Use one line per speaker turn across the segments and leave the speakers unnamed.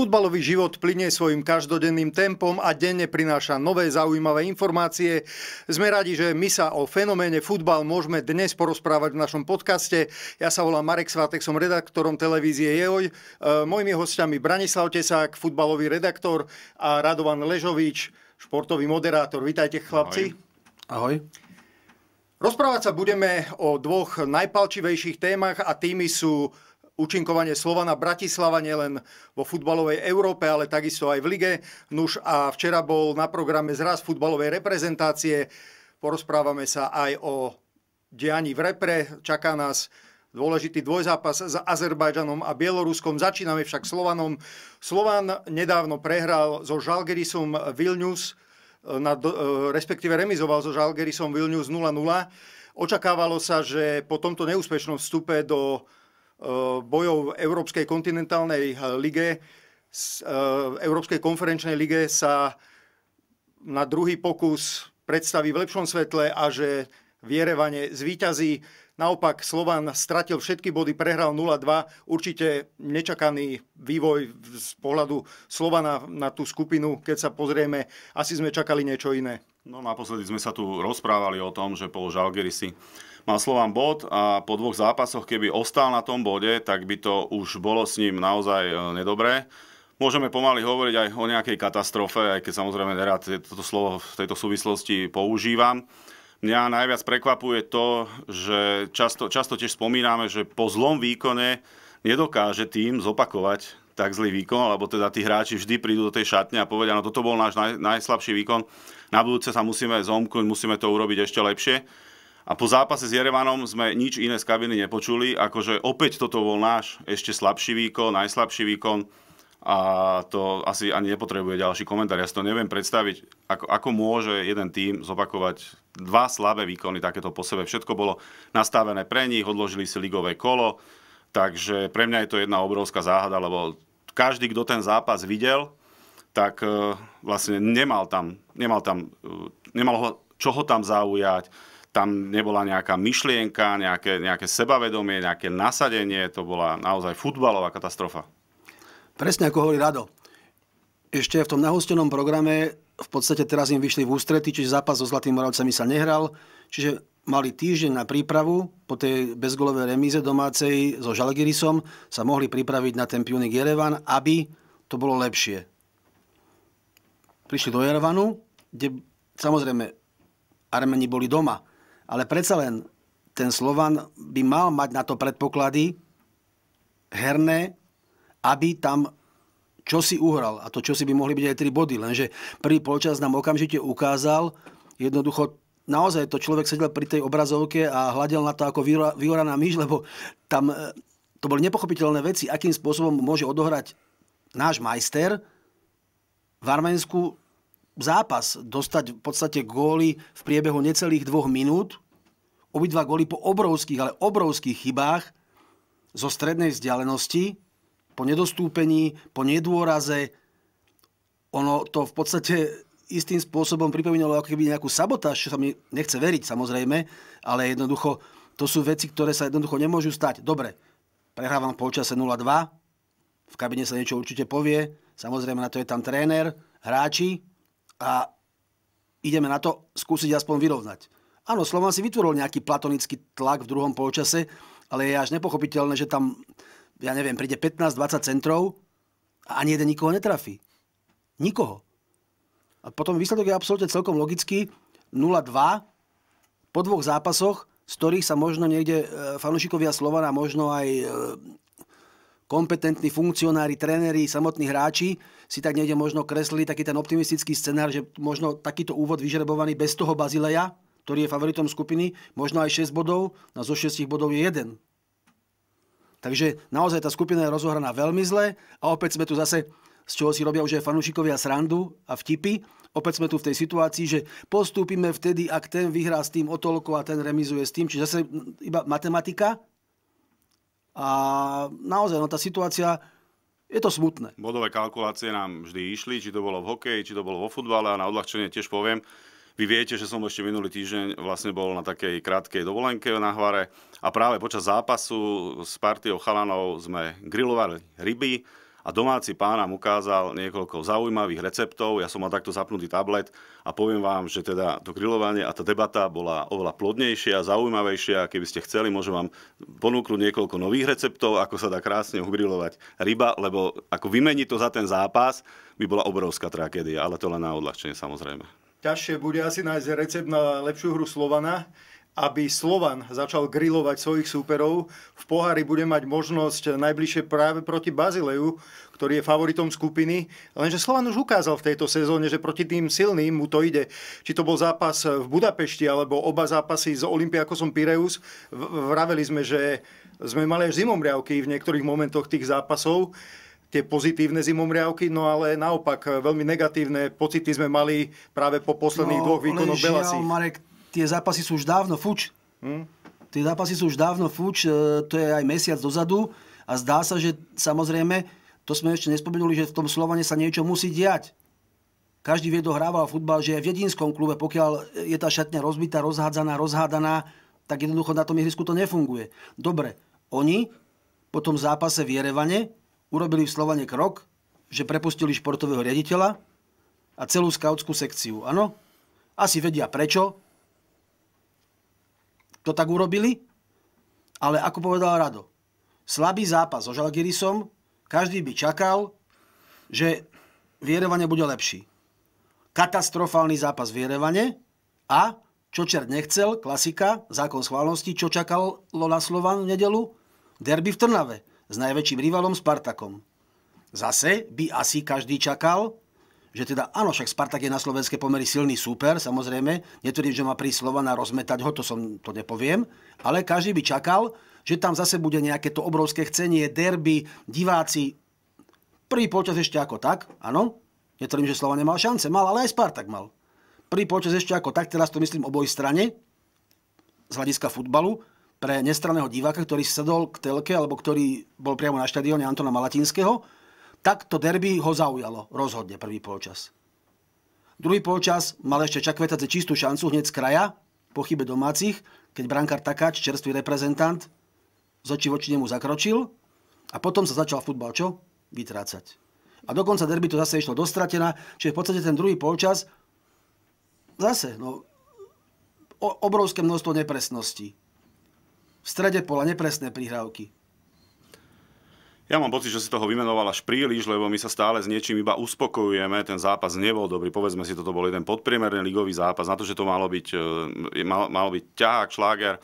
Futbalový život plinie svojim každodenným tempom a denne prináša nové zaujímavé informácie. Sme radi, že my sa o fenoméne futbal môžeme dnes porozprávať v našom podcaste. Ja sa volám Marek Svátek, som redaktorom televízie Jehoj. E, mojimi hostiami Branislav Tesák, futbalový redaktor a Radovan Ležovič, športový moderátor. Vítajte chlapci. Ahoj. Ahoj. Rozprávať sa budeme o dvoch najpalčivejších témach a tými sú účinkovanie Slovana Bratislava nielen vo futbalovej Európe, ale takisto aj v lige. Nuž a včera bol na programe zraz futbalovej reprezentácie. Porozprávame sa aj o dianí v repre. Čaká nás dôležitý dvojzápas s Azerbajdžanom a Bieloruskom. Začíname však Slovanom. Slovan nedávno prehral so Žalgerisom Vilnius, e, na, e, respektíve remizoval so Žalgerisom Vilnius 0-0. Očakávalo sa, že po tomto neúspešnom vstupe do Eh, bojov v Európskej kontinentálnej eh, lige, eh, Európskej konferenčnej lige sa na druhý pokus predstaví v lepšom svetle a že vierevanie zvíťazí. Naopak Slovan stratil všetky body, prehral 0-2. Určite nečakaný vývoj z pohľadu Slovana na tú skupinu, keď sa pozrieme, asi sme čakali niečo iné.
No naposledy sme sa tu rozprávali o tom, že po Žalgerisi Mal Slovan bod a po dvoch zápasoch, keby ostal na tom bode, tak by to už bolo s ním naozaj e, nedobré. Môžeme pomaly hovoriť aj o nejakej katastrofe, aj keď samozrejme nerad toto slovo v tejto súvislosti používam. Mňa najviac prekvapuje to, že často, často tiež spomíname, že po zlom výkone nedokáže tým zopakovať tak zlý výkon, alebo teda tí hráči vždy prídu do tej šatne a povedia, no toto bol náš naj, najslabší výkon, na budúce sa musíme zomknúť, musíme to urobiť ešte lepšie. A po zápase s Jerevanom sme nič iné z kabiny nepočuli, akože opäť toto bol náš ešte slabší výkon, najslabší výkon a to asi ani nepotrebuje ďalší komentár. Ja si to neviem predstaviť, ako, ako môže jeden tým zopakovať dva slabé výkony takéto po sebe. Všetko bolo nastavené pre nich, odložili si ligové kolo, takže pre mňa je to jedna obrovská záhada, lebo každý, kto ten zápas videl, tak e, vlastne nemal tam, nemal tam, e, nemal ho, čo ho tam zaujať, tam nebola nejaká myšlienka, nejaké, nejaké sebavedomie, nejaké nasadenie. To bola naozaj futbalová katastrofa.
Presne ako hovorí Rado. Ešte v tom nahostenom programe v podstate teraz im vyšli v ústrety, čiže zápas so Zlatými Moravcami sa nehral. Čiže mali týždeň na prípravu, po tej bezgolovej remíze domácej so Žalgirisom sa mohli pripraviť na ten Pionik Jerevan, aby to bolo lepšie. Prišli do Jerevanu, kde samozrejme Armeni boli doma ale predsa len ten Slovan by mal mať na to predpoklady herné, aby tam čo si uhral. A to čo si by mohli byť aj tri body. Lenže prvý polčas nám okamžite ukázal, jednoducho naozaj to človek sedel pri tej obrazovke a hľadel na to ako vyhoraná myš, lebo tam e, to boli nepochopiteľné veci, akým spôsobom môže odohrať náš majster v Arménsku zápas dostať v podstate góly v priebehu necelých dvoch minút. Obidva góly po obrovských, ale obrovských chybách zo strednej vzdialenosti, po nedostúpení, po nedôraze. Ono to v podstate istým spôsobom pripomínalo ako keby nejakú sabotáž, čo sa mi nechce veriť samozrejme, ale jednoducho to sú veci, ktoré sa jednoducho nemôžu stať. Dobre, prehrávam v polčase 0-2, v kabine sa niečo určite povie, samozrejme na to je tam tréner, hráči, a ideme na to skúsiť aspoň vyrovnať. Áno, Slovan si vytvoril nejaký platonický tlak v druhom polčase, ale je až nepochopiteľné, že tam, ja neviem, príde 15-20 centrov a ani jeden nikoho netrafí. Nikoho. A potom výsledok je absolútne celkom logický. 0-2 po dvoch zápasoch, z ktorých sa možno niekde e, fanúšikovia Slovana, možno aj e, kompetentní funkcionári, tréneri, samotní hráči si tak niekde možno kreslili taký ten optimistický scenár, že možno takýto úvod vyžrebovaný bez toho Bazileja, ktorý je favoritom skupiny, možno aj 6 bodov, a no zo 6 bodov je 1. Takže naozaj tá skupina je rozohraná veľmi zle a opäť sme tu zase, z čoho si robia už aj fanúšikovia srandu a vtipy, opäť sme tu v tej situácii, že postúpime vtedy, ak ten vyhrá s tým o toľko a ten remizuje s tým, čiže zase iba matematika. A naozaj, no tá situácia je to smutné.
Bodové kalkulácie nám vždy išli, či to bolo v hokeji, či to bolo vo futbale a na odľahčenie tiež poviem. Vy viete, že som ešte minulý týždeň vlastne bol na takej krátkej dovolenke na Hvare a práve počas zápasu s partiou chalanov sme grilovali ryby, a domáci pán nám ukázal niekoľko zaujímavých receptov. Ja som mal takto zapnutý tablet a poviem vám, že teda to grilovanie a tá debata bola oveľa plodnejšia, a zaujímavejšia. Keby ste chceli, môžem vám ponúknuť niekoľko nových receptov, ako sa dá krásne ugrilovať ryba, lebo ako vymeniť to za ten zápas by bola obrovská tragédia, ale to len na odľahčenie samozrejme.
Ťažšie bude asi nájsť recept na lepšiu hru Slovana aby Slovan začal grilovať svojich súperov. V pohári bude mať možnosť najbližšie práve proti Bazileju, ktorý je favoritom skupiny. Lenže Slovan už ukázal v tejto sezóne, že proti tým silným mu to ide. Či to bol zápas v Budapešti, alebo oba zápasy s Olympiakosom Pireus. Vraveli sme, že sme mali až zimomriavky v niektorých momentoch tých zápasov tie pozitívne zimomriavky, no ale naopak veľmi negatívne pocity sme mali práve po posledných no, dvoch výkonoch Belasi.
Marek, tie zápasy sú už dávno fuč. Hmm. Tie zápasy sú už dávno fuč, e, to je aj mesiac dozadu a zdá sa, že samozrejme, to sme ešte nespomenuli, že v tom Slovane sa niečo musí diať. Každý vie, kto hrával futbal, že v jedinskom klube, pokiaľ je tá šatňa rozbitá, rozhádzaná, rozhádaná, tak jednoducho na tom ihrisku to nefunguje. Dobre, oni po tom zápase v Jerevane urobili v Slovane krok, že prepustili športového riaditeľa a celú skautskú sekciu. Áno? Asi vedia prečo, to tak urobili, ale ako povedal Rado, slabý zápas so Žalgirisom, každý by čakal, že vierovanie bude lepší. Katastrofálny zápas vierovanie a čo čert nechcel, klasika, zákon schválnosti, čo čakalo na Slovan v nedelu? Derby v Trnave s najväčším rivalom Spartakom. Zase by asi každý čakal, že teda áno, však Spartak je na slovenské pomery silný súper, samozrejme. Netvrdím, že má prísť na rozmetať ho, to som to nepoviem. Ale každý by čakal, že tam zase bude nejaké to obrovské chcenie, derby, diváci. Prvý počas ešte ako tak, áno. Netvrdím, že slova nemal šance, mal, ale aj Spartak mal. Prvý počas ešte ako tak, teraz to myslím oboj strane, z hľadiska futbalu, pre nestraného diváka, ktorý sedol k telke alebo ktorý bol priamo na štadióne Antona Malatinského, Takto derby ho zaujalo rozhodne prvý polčas. Druhý polčas mal ešte Čakvetadze čistú šancu hneď z kraja, po chybe domácich, keď brankár Takáč, čerstvý reprezentant, z očí voči nemu zakročil a potom sa začal futbal čo? Vytrácať. A dokonca derby to zase išlo dostratená, čiže v podstate ten druhý polčas zase, no, obrovské množstvo nepresností. V strede pola nepresné prihrávky. Ja
mám pocit, že si toho vymenoval až príliš, lebo my sa stále s niečím iba uspokojujeme. Ten zápas nebol dobrý. Povedzme si, toto bol jeden podpriemerný ligový zápas. Na to, že to malo byť, e, mal, mal byť ťahák, šláger,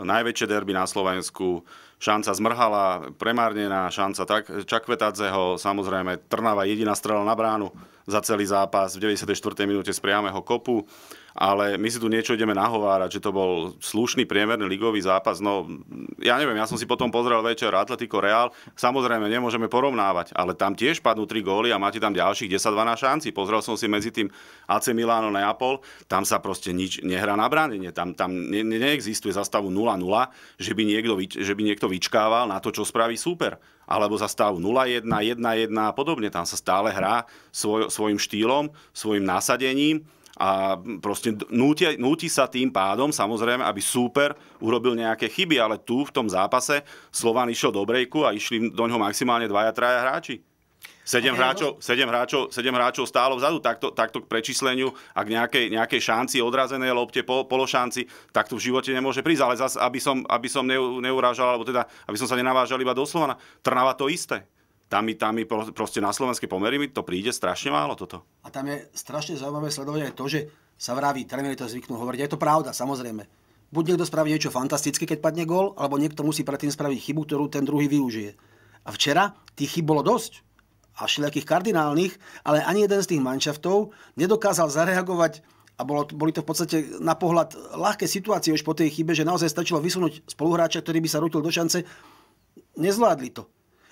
najväčšie derby na Slovensku. Šanca zmrhala, premárnená šanca tak, Čakvetadzeho, samozrejme Trnava jediná strela na bránu za celý zápas v 94. minúte z priamého kopu ale my si tu niečo ideme nahovárať, že to bol slušný priemerný ligový zápas. No, ja neviem, ja som si potom pozrel večer Atletico Real, samozrejme nemôžeme porovnávať, ale tam tiež padnú tri góly a máte tam ďalších 10-12 šanci. Pozrel som si medzi tým AC Milano Neapol, tam sa proste nič nehrá na bránenie, tam, tam ne, neexistuje zastavu 0-0, že by, niekto, že by niekto vyčkával na to, čo spraví súper alebo za stavu 0-1, 1-1 a podobne. Tam sa stále hrá svoj, svojim štýlom, svojim nasadením a proste núti, núti sa tým pádom, samozrejme, aby súper urobil nejaké chyby, ale tu v tom zápase Slovan išiel do brejku a išli do ňoho maximálne dvaja, traja hráči. Sedem okay, hráčov, sedem hráčov, sedem hráčov stálo vzadu, takto, takto k prečísleniu a k nejakej, nejakej šanci, odrazenej lopte, po, pološanci, tak tu v živote nemôže prísť. Ale zase, aby som, aby som neurážal, alebo teda, aby som sa nenavážal iba do Slovana, Trnava to isté tam, tam proste na slovenské pomery mi to príde strašne málo toto.
A tam je strašne zaujímavé sledovanie to, že sa vraví, tréneri to zvyknú hovoriť, je to pravda, samozrejme. Buď niekto spraví niečo fantastické, keď padne gol, alebo niekto musí predtým spraviť chybu, ktorú ten druhý využije. A včera tých chyb bolo dosť. A všelijakých kardinálnych, ale ani jeden z tých manšaftov nedokázal zareagovať a bolo, boli to v podstate na pohľad ľahké situácie už po tej chybe, že naozaj stačilo vysunúť spoluhráča, ktorý by sa rútil do šance. Nezvládli to.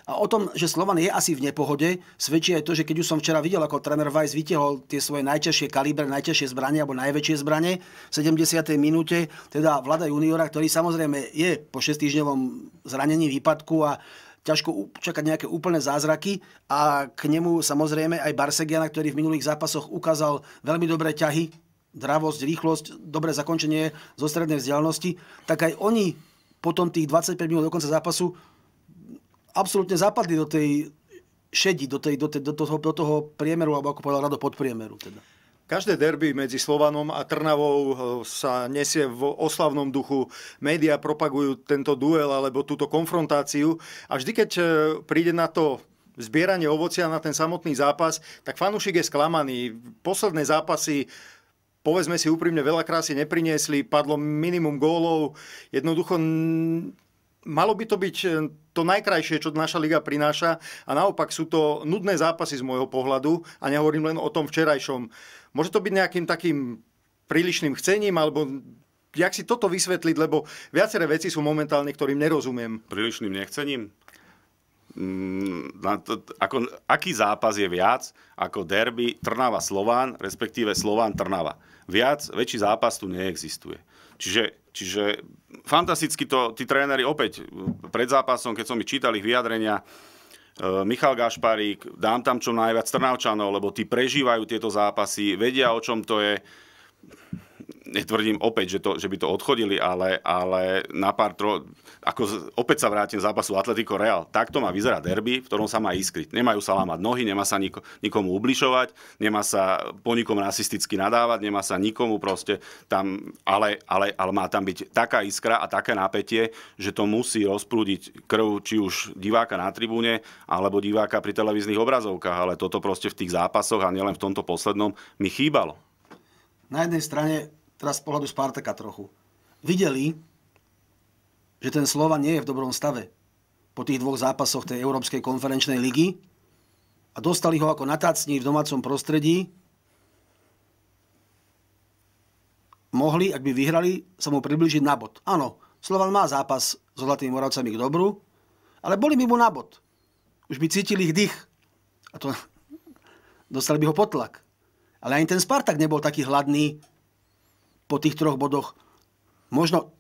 A o tom, že Slovan je asi v nepohode, svedčí aj to, že keď už som včera videl, ako tréner Vajs vytiehol tie svoje najťažšie kalibre, najťažšie zbranie alebo najväčšie zbranie v 70. minúte, teda Vlada juniora, ktorý samozrejme je po 6 týždňovom zranení výpadku a ťažko čakať nejaké úplné zázraky a k nemu samozrejme aj Barsegiana, ktorý v minulých zápasoch ukázal veľmi dobré ťahy, dravosť, rýchlosť, dobré zakončenie zo strednej vzdialenosti, tak aj oni potom tých 25 minút do konca zápasu absolútne zapadli do tej šedi, do, tej, do, tej, do, toho, do toho priemeru, alebo ako povedal Rado, podpriemeru. Teda.
Každé derby medzi Slovanom a Trnavou eh, sa nesie v oslavnom duchu. Média propagujú tento duel alebo túto konfrontáciu. A vždy, keď eh, príde na to zbieranie ovocia na ten samotný zápas, tak fanúšik je sklamaný. Posledné zápasy povedzme si úprimne, veľakrát si nepriniesli, padlo minimum gólov. Jednoducho malo by to byť e, to najkrajšie, čo naša liga prináša a naopak sú to nudné zápasy z môjho pohľadu a nehovorím len o tom včerajšom. Môže to byť nejakým takým prílišným chcením alebo jak si toto vysvetliť, lebo viaceré veci sú momentálne, ktorým nerozumiem.
Prílišným nechcením? Mm, to, ako, aký zápas je viac ako derby Trnava-Slován, respektíve Slován-Trnava. Viac, väčší zápas tu neexistuje. Čiže, čiže fantasticky to tí tréneri opäť mm, pred zápasom, keď som mi čítal ich vyjadrenia, e, Michal Gašparík, dám tam čo najviac Trnavčanov, lebo tí prežívajú tieto zápasy, vedia o čom to je netvrdím opäť, že, to, že by to odchodili, ale, ale na pár tro, ako opäť sa vrátim zápasu Atletico Real. Takto má vyzerať derby, v ktorom sa má iskryť. Nemajú sa lámať nohy, nemá sa niko, nikomu ubližovať, nemá sa po nikom rasisticky nadávať, nemá sa nikomu proste tam, ale, ale, ale má tam byť taká iskra a také napätie, že to musí rozprúdiť krv či už diváka na tribúne alebo diváka pri televíznych obrazovkách, ale toto proste v tých zápasoch a nielen v tomto poslednom mi
chýbalo. Na jednej strane teraz z pohľadu Spartaka trochu, videli, že ten Slova nie je v dobrom stave po tých dvoch zápasoch tej Európskej konferenčnej ligy a dostali ho ako natácni v domácom prostredí. Mohli, ak by vyhrali, sa mu približiť na bod. Áno, Slovan má zápas so Zlatými Moravcami k dobru, ale boli by mu na bod. Už by cítili ich dých. A to dostali by ho potlak. Ale ani ten Spartak nebol taký hladný, po tých troch bodoch. Možno,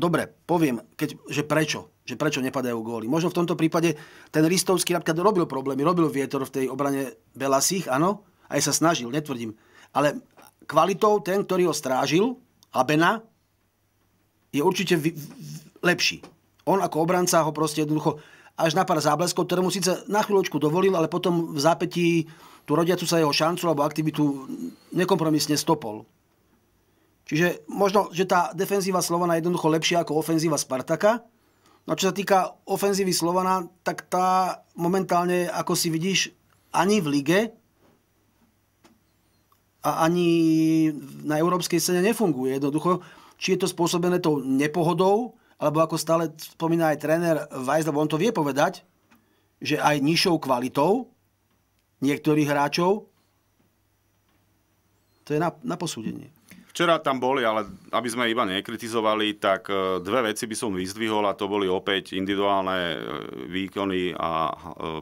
dobre, poviem, keď, že prečo že prečo nepadajú góly. Možno v tomto prípade ten Ristovský napríklad robil problémy, robil vietor v tej obrane Belasich, áno, aj sa snažil, netvrdím. Ale kvalitou ten, ktorý ho strážil, Abena, je určite v, v, lepší. On ako obranca ho proste jednoducho až na pár zábleskov, ktorému síce na chvíľočku dovolil, ale potom v zápätí tú rodiacu sa jeho šancu alebo aktivitu nekompromisne stopol. Čiže možno, že tá defenzíva Slovana je jednoducho lepšia ako ofenzíva Spartaka. No čo sa týka ofenzívy Slovana, tak tá momentálne, ako si vidíš, ani v lige a ani na európskej scéne nefunguje jednoducho. Či je to spôsobené tou nepohodou, alebo ako stále spomína aj tréner Weiss, lebo on to vie povedať, že aj nižšou kvalitou niektorých hráčov, to je na, na posúdenie.
Včera tam boli, ale aby sme iba nekritizovali, tak e, dve veci by som vyzdvihol a to boli opäť individuálne e, výkony a e,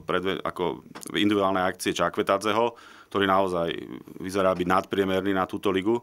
predve, ako individuálne akcie Čakvetadzeho, ktorý naozaj vyzerá byť nadpriemerný na túto ligu.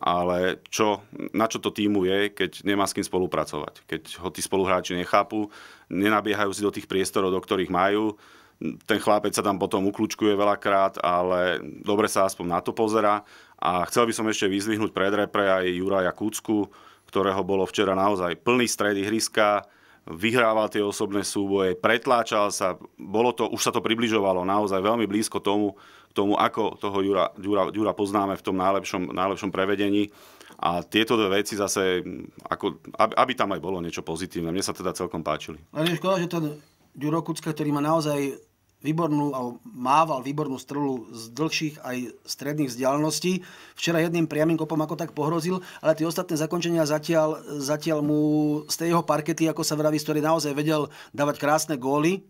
Ale čo, na čo to týmu je, keď nemá s kým spolupracovať? Keď ho tí spoluhráči nechápu, nenabiehajú si do tých priestorov, do ktorých majú, ten chlápec sa tam potom ukľúčkuje veľakrát, ale dobre sa aspoň na to pozera. A chcel by som ešte vyzvihnúť pred repre aj Juraja Kucku, ktorého bolo včera naozaj plný stred ihriska, vyhrával tie osobné súboje, pretláčal sa, bolo to, už sa to približovalo naozaj veľmi blízko tomu, tomu ako toho Jura, Jura, Jura poznáme v tom najlepšom, najlepšom prevedení. A tieto dve veci zase, ako, aby, aby tam aj bolo niečo pozitívne. Mne sa teda celkom páčili.
Ale je škoda, že ten Ďuro Kucka, ktorý má naozaj výbornú, alebo mával výbornú strelu z dlhších aj stredných vzdialností. Včera jedným priamým kopom ako tak pohrozil, ale tie ostatné zakončenia zatiaľ, zatiaľ mu z tej jeho parkety, ako sa vraví, ktorý naozaj vedel dávať krásne góly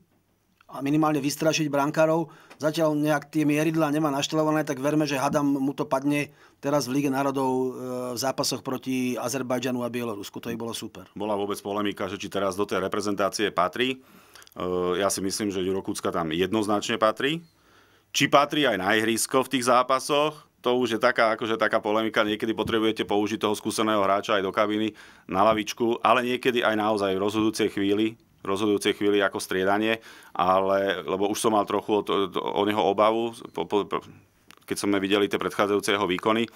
a minimálne vystrašiť brankárov. Zatiaľ nejak tie mieridla nemá naštelované, tak verme, že hadam mu to padne teraz v Líge národov e, v zápasoch proti Azerbajdžanu a Bielorusku. To by bolo super.
Bola vôbec polemika, že či teraz do tej reprezentácie patrí. Eh, ja si myslím, že Kucka tam jednoznačne patrí. Či patrí aj na ihrisko v tých zápasoch, to už je taká, akože taká polemika. Niekedy potrebujete použiť toho skúseného hráča aj do kabiny, na lavičku, ale niekedy aj naozaj v rozhodujúcej chvíli rozhodujúcej chvíli ako striedanie, ale, lebo už som mal trochu o, to, o neho obavu, po, po, keď sme videli tie predchádzajúce jeho výkony,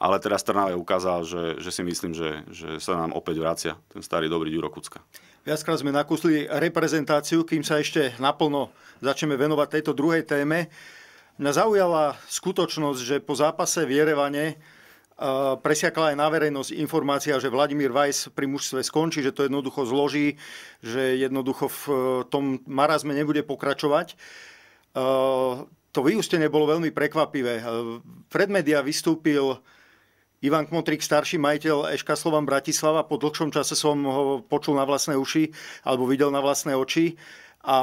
ale teraz Trnave ukázal, že, že si myslím, že, že sa nám opäť vracia ten starý dobrý Ďuro Kucka.
Viackrát sme nakúsli reprezentáciu, kým sa ešte naplno začneme venovať tejto druhej téme. Mňa zaujala skutočnosť, že po zápase v Jerevane e, presiakla aj na verejnosť informácia, že Vladimír Vajs pri mužstve skončí, že to jednoducho zloží, že jednoducho v e, tom marazme nebude pokračovať. E, to vyústenie bolo veľmi prekvapivé. Pred media vystúpil Ivan Kmotrik, starší majiteľ Eška Slovan Bratislava. Po dlhšom čase som ho počul na vlastné uši alebo videl na vlastné oči. A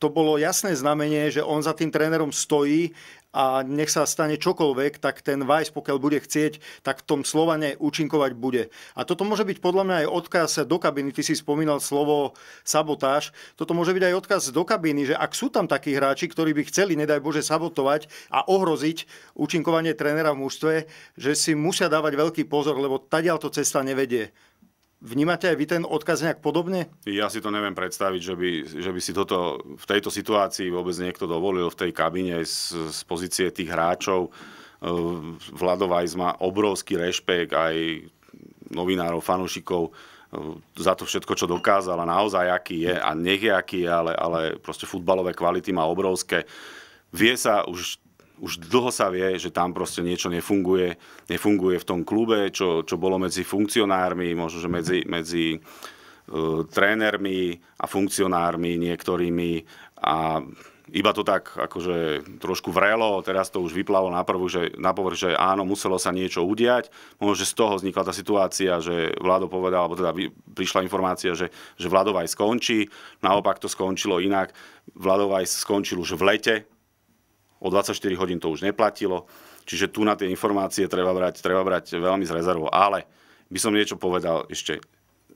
to bolo jasné znamenie, že on za tým trénerom stojí a nech sa stane čokoľvek, tak ten Vajs, pokiaľ bude chcieť, tak v tom Slovane účinkovať bude. A toto môže byť podľa mňa aj odkaz do kabiny. Ty si spomínal slovo sabotáž. Toto môže byť aj odkaz do kabiny, že ak sú tam takí hráči, ktorí by chceli, nedaj Bože, sabotovať a ohroziť účinkovanie trénera v mužstve, že si musia dávať veľký pozor, lebo tadiaľ to cesta nevedie. Vnímate aj vy ten odkaz nejak podobne?
Ja si to neviem predstaviť, že by, že by si toto v tejto situácii vôbec niekto dovolil v tej kabine z, z pozície tých hráčov. E, Vladovajs má obrovský rešpekt aj novinárov, fanúšikov e, za to všetko, čo dokázal a naozaj aký je a nech je aký ale, ale proste futbalové kvality má obrovské. Vie sa už už dlho sa vie, že tam proste niečo nefunguje, nefunguje v tom klube, čo, čo bolo medzi funkcionármi, možno, že medzi, medzi uh, trénermi a funkcionármi niektorými a iba to tak akože trošku vrelo, teraz to už vyplavo na, prvú, že, na povrch, že áno, muselo sa niečo udiať. Možno, že z toho vznikla tá situácia, že vládo povedal, alebo teda prišla informácia, že, že Vladovaj skončí, naopak to skončilo inak. Vladovaj skončil už v lete, o 24 hodín to už neplatilo, čiže tu na tie informácie treba brať, treba brať veľmi z rezervou. Ale by som niečo povedal ešte.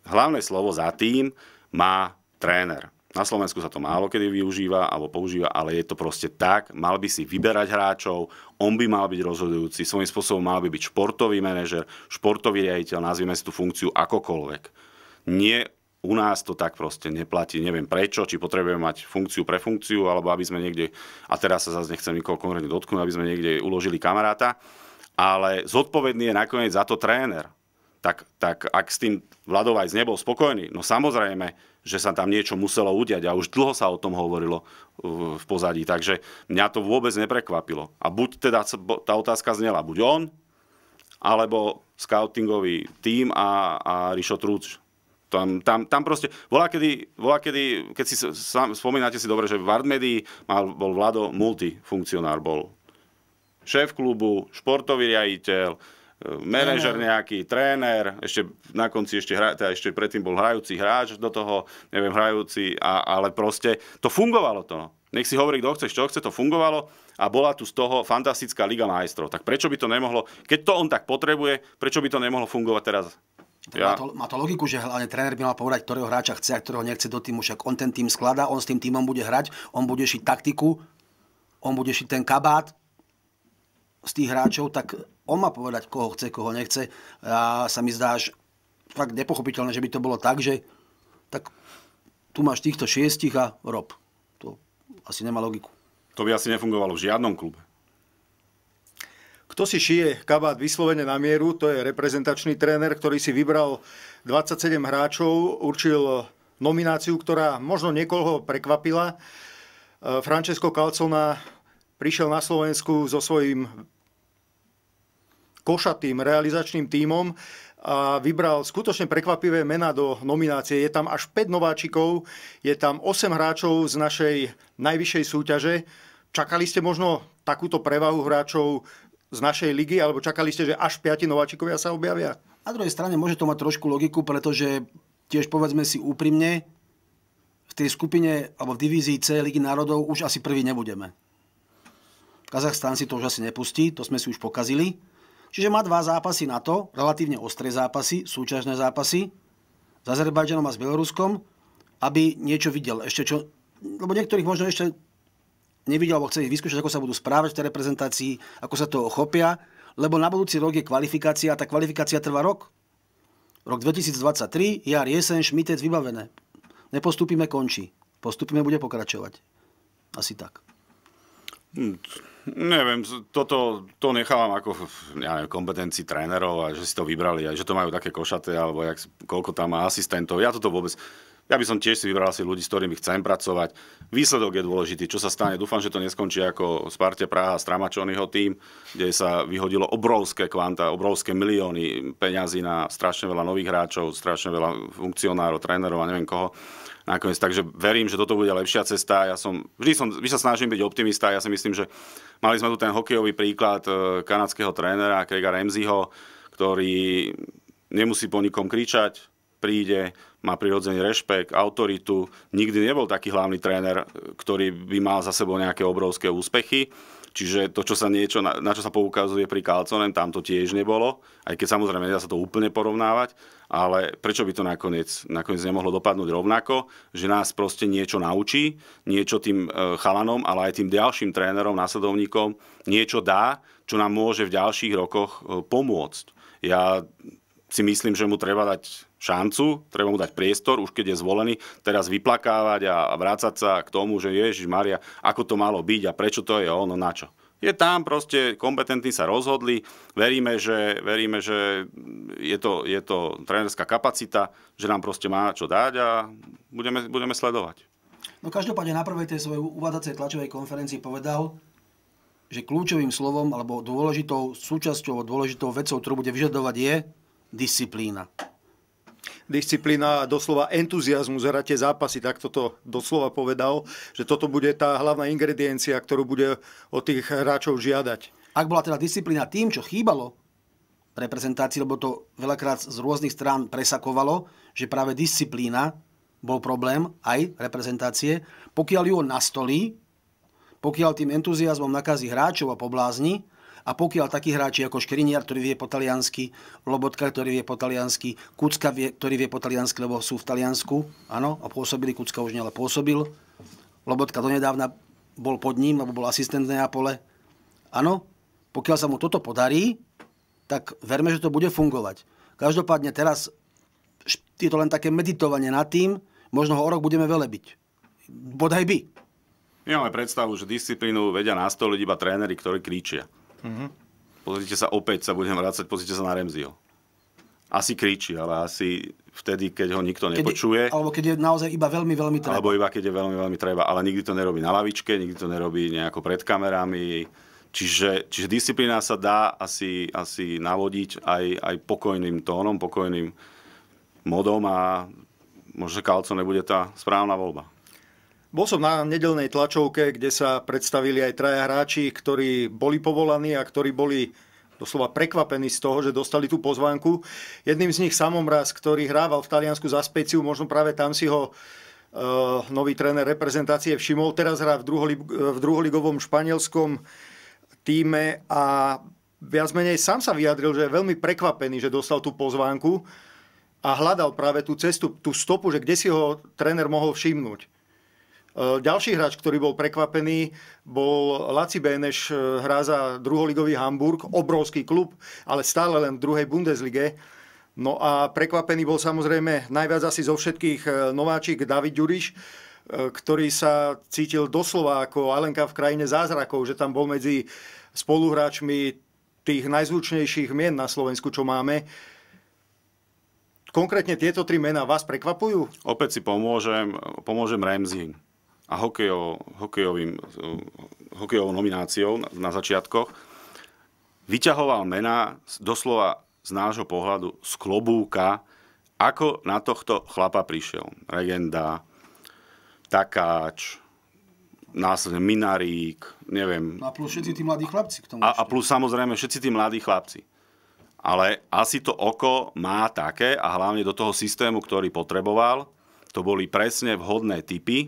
Hlavné slovo za tým má tréner. Na Slovensku sa to málo kedy využíva alebo používa, ale je to proste tak. Mal by si vyberať hráčov, on by mal byť rozhodujúci, svojím spôsobom mal by byť športový manažer, športový riaditeľ, nazvime si tú funkciu akokoľvek. Nie u nás to tak proste neplatí. Neviem prečo, či potrebujeme mať funkciu pre funkciu, alebo aby sme niekde, a teraz sa zase nechcem nikoho konkrétne dotknúť, aby sme niekde uložili kamaráta, ale zodpovedný je nakoniec za to tréner. Tak, tak ak s tým Vladovajc nebol spokojný, no samozrejme, že sa tam niečo muselo udiať a už dlho sa o tom hovorilo uh, v pozadí, takže mňa to vôbec neprekvapilo. A buď teda tá otázka znela, buď on, alebo scoutingový tím a, a Rišo Trúč tam, tam, tam proste, volá kedy, volá kedy, keď si sám, spomínate si dobre, že v Vardmedii mal, bol Vlado multifunkcionár, bol šéf klubu, športový riaditeľ, e, manažer nejaký, tréner, ešte na konci ešte, hra, teda ešte predtým bol hrajúci hráč do toho, neviem, hrajúci, a, ale proste to fungovalo to. Nech si hovorí, kto chce, čo chce, to fungovalo a bola tu z toho fantastická Liga majstrov. Tak prečo by to nemohlo, keď to on tak potrebuje, prečo by to nemohlo fungovať teraz ja. Má, to,
má to logiku, že hlavne tréner by mal povedať, ktorého hráča chce a ktorého nechce do týmu. Však on ten tým skladá, on s tým týmom bude hrať, on bude šiť taktiku, on bude šiť ten kabát z tých hráčov, tak on má povedať, koho chce, koho nechce. A sa mi zdá že fakt nepochopiteľné, že by to bolo tak, že tak tu máš týchto šiestich a rob. To asi nemá logiku.
To by asi nefungovalo v žiadnom klube.
Kto
si šije kabát vyslovene na mieru, to je reprezentačný tréner, ktorý si vybral 27 hráčov, určil nomináciu, ktorá možno niekoho prekvapila. E, Francesco Calcona prišiel na Slovensku so svojím košatým realizačným tímom a vybral skutočne prekvapivé mená do nominácie. Je tam až 5 nováčikov, je tam 8 hráčov z našej najvyššej súťaže. Čakali ste možno takúto prevahu hráčov z našej
ligy, alebo čakali ste, že až piati nováčikovia sa objavia? Na druhej strane môže to mať trošku logiku, pretože tiež povedzme si úprimne, v tej skupine alebo v divízii C Ligy národov už asi prvý nebudeme. Kazachstán si to už asi nepustí, to sme si už pokazili. Čiže má dva zápasy na to, relatívne ostré zápasy, súťažné zápasy s Azerbajdžanom a s Bieloruskom, aby niečo videl. Ešte čo, lebo niektorých možno ešte nevidel, alebo chceli vyskúšať, ako sa budú správať v tej reprezentácii, ako sa toho chopia, lebo na budúci rok je kvalifikácia a tá kvalifikácia trvá rok. Rok 2023, jar, jeseň, šmitec, vybavené. Nepostupíme, končí. Postupíme, bude pokračovať. Asi tak.
Hmm, neviem, toto to nechávam ako ja neviem, kompetencii trénerov a že si to vybrali a že to majú také košaté alebo jak, koľko tam má asistentov. Ja toto vôbec ja by som tiež si vybral asi ľudí, s ktorými chcem pracovať. Výsledok je dôležitý. Čo sa stane? Dúfam, že to neskončí ako Sparte Praha a Stramačonyho tým, kde sa vyhodilo obrovské kvanta, obrovské milióny peňazí na strašne veľa nových hráčov, strašne veľa funkcionárov, trénerov a neviem koho nakoniec. Takže verím, že toto bude lepšia cesta. Ja som, vždy, som, vždy sa snažím byť optimista. Ja si myslím, že mali sme tu ten hokejový príklad e, kanadského trénera Craiga Ramseyho, ktorý nemusí po nikom kričať, príde, má prirodzený rešpekt, autoritu. Nikdy nebol taký hlavný tréner, e, ktorý by mal za sebou nejaké obrovské úspechy. Čiže to, čo sa niečo, na čo sa poukazuje pri Kalconem, tam to tiež nebolo, aj keď samozrejme nedá sa to úplne porovnávať, ale prečo by to nakoniec, nakoniec nemohlo dopadnúť rovnako, že nás proste niečo naučí, niečo tým e, chalanom, ale aj tým ďalším trénerom, následovníkom niečo dá, čo nám môže v ďalších rokoch e, pomôcť. Ja si myslím, že mu treba dať šancu, treba mu dať priestor, už keď je zvolený, teraz vyplakávať a vrácať sa k tomu, že Ježiš Maria, ako to malo byť a prečo to je ono, na čo. Je tam, proste kompetentní sa rozhodli, veríme, že, veríme, že je, to, je to trenerská kapacita, že nám proste má čo dať a budeme, budeme sledovať.
No každopádne na prvej tej svojej uvádzacej tlačovej konferencii povedal, že kľúčovým slovom alebo dôležitou súčasťou, dôležitou vecou, ktorú bude vyžadovať je disciplína
disciplína a doslova entuziasmus hráte zápasy, tak toto doslova povedal, že toto bude tá hlavná ingrediencia, ktorú bude od tých hráčov žiadať.
Ak bola teda disciplína tým, čo chýbalo reprezentácii, lebo to veľakrát z rôznych strán presakovalo, že práve disciplína bol problém aj reprezentácie, pokiaľ ju on nastolí, pokiaľ tým entuziasmom nakazí hráčov a poblázni, a pokiaľ takí hráči ako Škriniar, ktorý vie po taliansky, Lobotka, ktorý vie po taliansky, Kucka, vie, ktorý vie po taliansky, lebo sú v Taliansku, áno, a pôsobili, Kucka už nie, ale pôsobil. Lobotka donedávna bol pod ním, lebo bol asistent na Neapole. Áno, pokiaľ sa mu toto podarí, tak verme, že to bude fungovať. Každopádne teraz je to len také meditovanie nad tým, možno ho o rok budeme velebiť. Bodaj by.
My máme predstavu, že disciplínu vedia nastoliť iba tréneri, ktorí kričia. Mm-hmm. Pozrite sa, opäť sa budem vrácať, pozrite sa na Remziho. Asi kričí, ale asi vtedy, keď ho nikto keď nepočuje. Je,
alebo keď je naozaj iba veľmi, veľmi treba. Alebo
iba keď je veľmi, veľmi treba. Ale nikdy to nerobí na lavičke, nikdy to nerobí nejako pred kamerami. Čiže, čiže disciplína sa dá asi, asi navodiť aj, aj pokojným tónom, pokojným modom a možno kalco nebude tá správna voľba.
Bol som na nedelnej tlačovke, kde sa predstavili aj traja hráči, ktorí boli povolaní a ktorí boli doslova prekvapení z toho, že dostali tú pozvánku. Jedným z nich Samomraz, ktorý hrával v Taliansku za Speciu, možno práve tam si ho e, nový tréner reprezentácie všimol. Teraz hrá v, druholi, v druholigovom španielskom týme a viac menej sám sa vyjadril, že je veľmi prekvapený, že dostal tú pozvánku a hľadal práve tú cestu, tú stopu, že kde si ho tréner mohol všimnúť. E, ďalší hráč, ktorý bol prekvapený, bol Laci Beneš, e, hrá za druholigový Hamburg, obrovský klub, ale stále len v druhej Bundeslige. No a prekvapený bol samozrejme najviac asi zo všetkých e, nováčik David Ďuriš, ktorý sa cítil doslova ako Alenka v krajine zázrakov, že tam bol medzi spoluhráčmi tých najzvučnejších mien na Slovensku, čo máme. Konkrétne tieto tri mená vás prekvapujú?
Opäť si pomôžem, pomôžem Ramsey a hokejov, hokejovým, hokejovou nomináciou na, na začiatkoch, vyťahoval mená doslova z nášho pohľadu z klobúka, ako na tohto chlapa prišiel. Regenda, Takáč, následne Minarík, neviem.
No a plus všetci tí mladí chlapci k tomu. A,
a plus samozrejme všetci tí mladí chlapci. Ale asi to oko má také a hlavne do toho systému, ktorý potreboval, to boli presne vhodné typy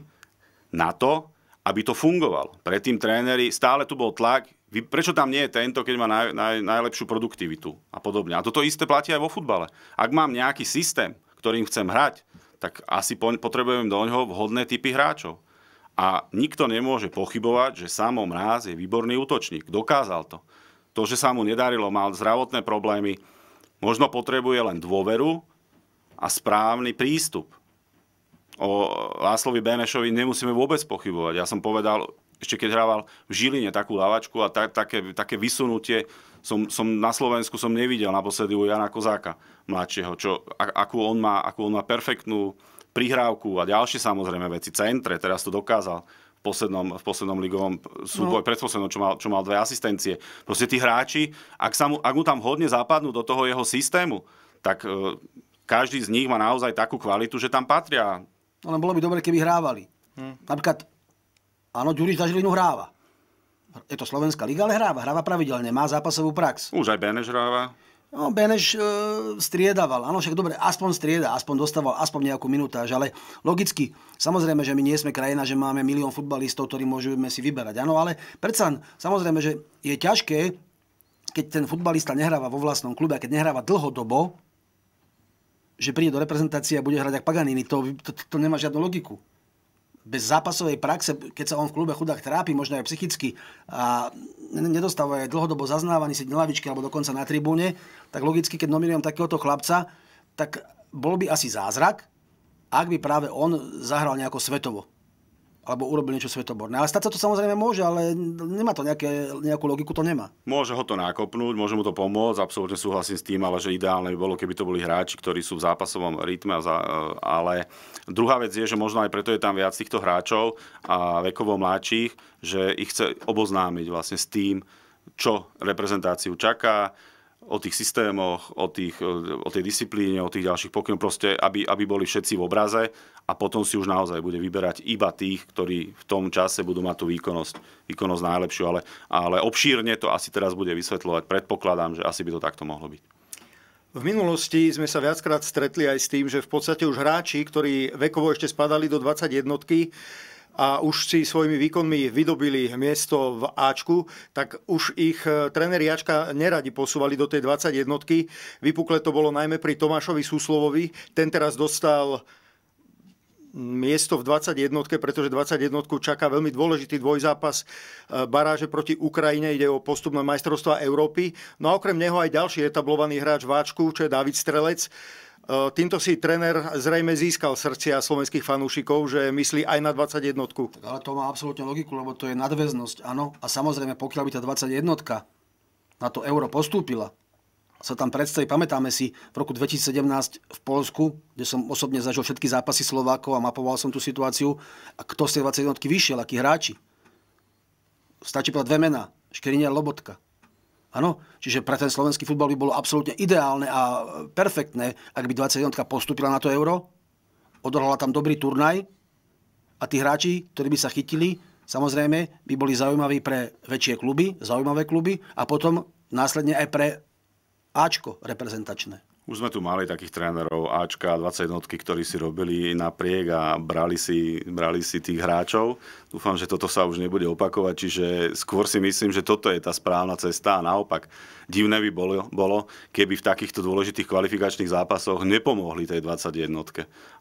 na to, aby to fungovalo. Predtým tréneri, stále tu bol tlak, vy, prečo tam nie je tento, keď má naj, naj, najlepšiu produktivitu a podobne. A toto isté platí aj vo futbale. Ak mám nejaký systém, ktorým chcem hrať, tak asi po, potrebujem do ňoho vhodné typy hráčov. A nikto nemôže pochybovať, že samom Mráz je výborný útočník. Dokázal to. To, že sa mu nedarilo, mal zdravotné problémy, možno potrebuje len dôveru a správny prístup. O Láslovi Benešovi nemusíme vôbec pochybovať. Ja som povedal, ešte keď hrával v Žiline takú lavačku a ta, také, také vysunutie som, som na Slovensku som nevidel naposledy u Jana Kozáka mladšieho, čo, a, akú, on má, akú on má perfektnú prihrávku a ďalšie samozrejme veci. Centre, teraz to dokázal v poslednom, v poslednom ligovom súboji, no. predposlednom, čo mal, čo mal dve asistencie. Proste tí hráči, ak, sa mu, ak mu tam hodne zapadnú do toho jeho systému, tak e, každý z nich má naozaj takú kvalitu, že tam patria
No, ale bolo by dobre, keby hrávali. Hm. Napríklad, áno, Ďuriš za Žilinu hráva. Je to slovenská liga, ale hráva. Hráva pravidelne, má zápasovú prax. Už
aj Beneš hráva.
No, Beneš e, striedaval, áno, však dobre, aspoň strieda, aspoň dostával, aspoň nejakú minutáž, ale logicky, samozrejme, že my nie sme krajina, že máme milión futbalistov, ktorí môžeme si vyberať, áno, ale predsa, samozrejme, že je ťažké, keď ten futbalista nehráva vo vlastnom klube a keď nehráva dlhodobo, že príde do reprezentácie a bude hrať ako Paganini. To, to, to nemá žiadnu logiku. Bez zápasovej praxe, keď sa on v klube chudák trápi, možno aj psychicky, a nedostáva aj dlhodobo zaznávaný si na lavičke alebo dokonca na tribúne, tak logicky, keď nominujem takéhoto chlapca, tak bol by asi zázrak, ak by práve on zahral nejako svetovo alebo urobil niečo svetoborné. Ale stať sa to samozrejme môže, ale nemá to nejaké, nejakú logiku, to nemá.
Môže ho to nakopnúť, môže mu to pomôcť, absolútne súhlasím s tým, ale že ideálne by bolo, keby to boli hráči, ktorí sú v zápasovom rytme. Eh, ale druhá vec je, že možno aj preto je tam viac týchto hráčov a vekovo mladších, že ich chce oboznámiť vlastne s tým, čo reprezentáciu čaká, o tých systémoch, o, tých, e, o tej disciplíne, o tých ďalších pokynov, proste aby, aby boli všetci v obraze a potom si už naozaj bude vyberať iba tých, ktorí v tom čase budú mať tú výkonnosť, výkonnosť najlepšiu, ale, ale obšírne to asi teraz bude vysvetľovať. Predpokladám, že asi by to takto mohlo byť.
V minulosti sme sa viackrát stretli aj s tým, že v podstate už hráči, ktorí vekovo ešte spadali do 21 a už si svojimi výkonmi vydobili miesto v Ačku, tak už ich e, tréneri Ačka neradi posúvali do tej 21. Vypukle to bolo najmä pri Tomášovi Suslovovi. Ten teraz dostal miesto v 21, pretože 21 čaká veľmi dôležitý dvojzápas e, baráže proti Ukrajine, ide o postupné majstrovstva Európy. No a okrem neho aj ďalší etablovaný hráč Váčku, čo je David Strelec. Eh, týmto si tréner zrejme získal srdcia slovenských fanúšikov, že myslí aj na 21. Tak ale to má absolútne logiku,
lebo to je nadväznosť, áno. A samozrejme, pokiaľ by tá 21 na to euro postúpila, sa tam predstaví, pamätáme si v roku 2017 v Polsku, kde som osobne zažil všetky zápasy Slovákov a mapoval som tú situáciu, a kto z tej 21 vyšiel, akí hráči. Stačí povedať dve mená, Škriniar Lobotka, Áno? Čiže pre ten slovenský futbal by bolo absolútne ideálne a perfektné, ak by 21 postupila na to euro, odohrala tam dobrý turnaj a tí hráči, ktorí by sa chytili, samozrejme by boli zaujímaví pre väčšie kluby, zaujímavé kluby a potom následne aj pre Ačko reprezentačné.
Už sme tu mali takých trénerov Ačka, 21, ktorí si robili napriek a brali si, brali si tých hráčov. Dúfam, že toto sa už nebude opakovať, čiže skôr si myslím, že toto je tá správna cesta a naopak divné by bolo, bolo keby v takýchto dôležitých kvalifikačných zápasoch nepomohli tej 21.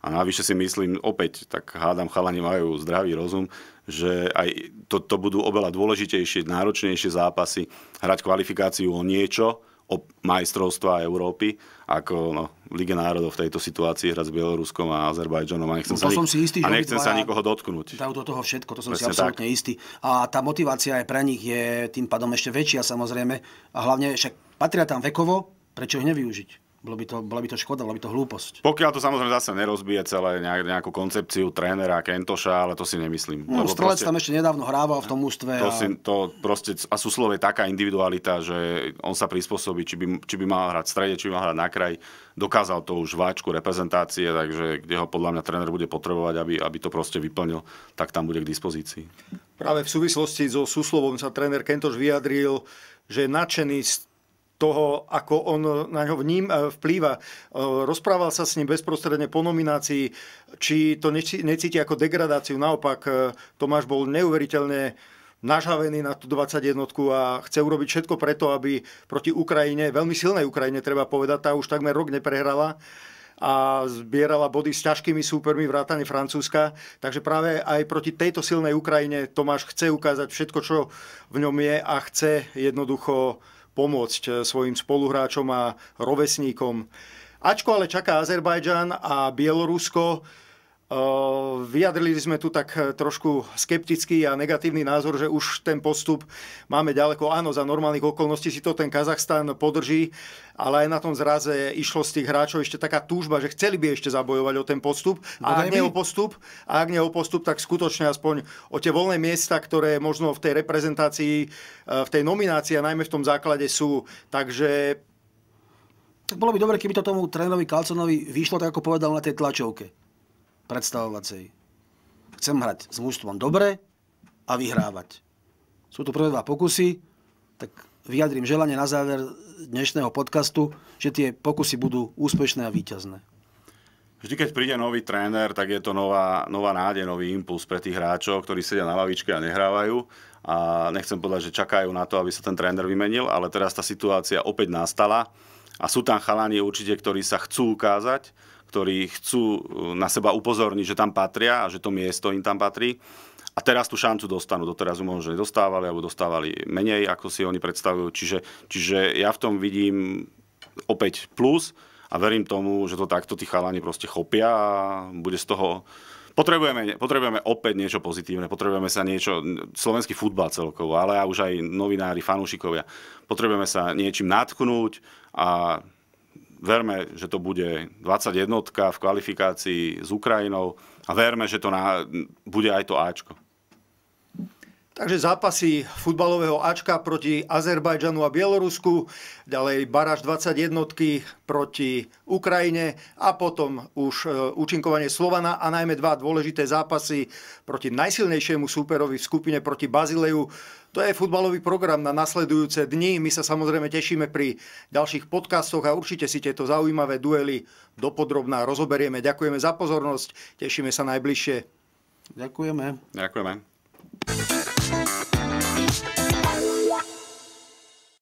A navyše si myslím, opäť, tak hádam, chalani majú zdravý rozum, že aj to, to budú oveľa dôležitejšie, náročnejšie zápasy, hrať kvalifikáciu o niečo, majstrovstva Európy, ako no, v Lige národov v tejto situácii hrať s Bieloruskom a Azerbajdžanom a nechcem, no, to sa, som si istý, a nechcem sa nikoho
dotknúť. Dajú do toho všetko, to som Presne si absolútne tak. istý. A tá motivácia aj pre nich je tým pádom ešte väčšia samozrejme a hlavne však patria tam vekovo, prečo ich nevyužiť? Bolo by, to, bola by to škoda, bola by to hlúposť.
Pokiaľ to samozrejme zase nerozbije celé nejakú koncepciu trénera Kentoša, ale to si nemyslím. No, Strelec proste, tam
ešte nedávno hrával v tom ústve. To a... Si,
to proste, a sú slove taká individualita, že on sa prispôsobí, či by, či by mal hrať v strede, či by mal hrať na kraj. Dokázal to už váčku reprezentácie, takže kde ho podľa mňa tréner bude potrebovať, aby, aby to proste vyplnil, tak tam bude k dispozícii.
Práve v súvislosti so Suslovom sa tréner Kentoš vyjadril, že je nadšený z toho, ako on na ňo ním e, vplýva. E, rozprával sa s ním bezprostredne po nominácii, či to necíti ako degradáciu. Naopak, e, Tomáš bol neuveriteľne nažavený na tú 21 a chce urobiť všetko preto, aby proti Ukrajine, veľmi silnej Ukrajine, treba povedať, tá už takmer rok neprehrala a zbierala body s ťažkými súpermi vrátane Francúzska. Takže práve aj proti tejto silnej Ukrajine Tomáš chce ukázať všetko, čo v ňom je a chce jednoducho pomôcť e, svojim spoluhráčom a rovesníkom. Ačko ale čaká Azerbajdžan a Bielorusko, Vyjadrili sme tu tak eh, trošku skeptický a negatívny názor, že už ten postup máme ďaleko. Áno, za normálnych okolností si to ten Kazachstan podrží, ale aj na tom zraze išlo z tých hráčov ešte taká túžba, že chceli by ešte zabojovať o ten postup. No a ak nie o postup, a ak nie o postup, tak skutočne aspoň o tie voľné miesta, ktoré možno v tej reprezentácii, eh, v tej nominácii a najmä v tom základe sú. Takže
tak bolo by dobre, keby to tomu trénerovi Kalconovi vyšlo tak, ako povedal na tej tlačovke predstavovacej. Chcem hrať s mužstvom dobre a vyhrávať. Sú tu prvé dva pokusy, tak vyjadrím želanie na záver dnešného podcastu, že tie pokusy budú úspešné a výťazné.
Vždy, keď príde nový tréner, tak je to nová, nová nádej, nový impuls pre tých hráčov, ktorí sedia na lavičke a nehrávajú. A nechcem povedať, že čakajú na to, aby sa ten tréner vymenil, ale teraz tá situácia opäť nastala a sú tam chalani určite, ktorí sa chcú ukázať ktorí chcú e, na seba upozorniť, že tam patria a že to miesto im tam patrí. A teraz tú šancu dostanú. Doteraz ju možno nedostávali alebo dostávali menej, ako si oni predstavujú. Čiže, čiže ja v tom vidím opäť plus a verím tomu, že to takto tí chalani proste chopia a bude z toho Potrebujeme, potrebujeme opäť niečo pozitívne, potrebujeme sa niečo, slovenský futbal celkovo, ale už aj novinári, fanúšikovia, potrebujeme sa niečím natknúť a verme, že to bude 21 v kvalifikácii s Ukrajinou a verme, že to na, bude aj to Ačko.
Takže zápasy futbalového Ačka proti Azerbajdžanu a Bielorusku, ďalej baráž 21 proti Ukrajine a potom už e, účinkovanie Slovana a najmä dva dôležité zápasy proti najsilnejšiemu súperovi v skupine proti Bazileju to je futbalový program na nasledujúce dni. My sa samozrejme tešíme pri ďalších podcastoch a určite si tieto zaujímavé duely dopodrobná rozoberieme. Ďakujeme za pozornosť, tešíme sa najbližšie. Ďakujeme.
Ďakujeme.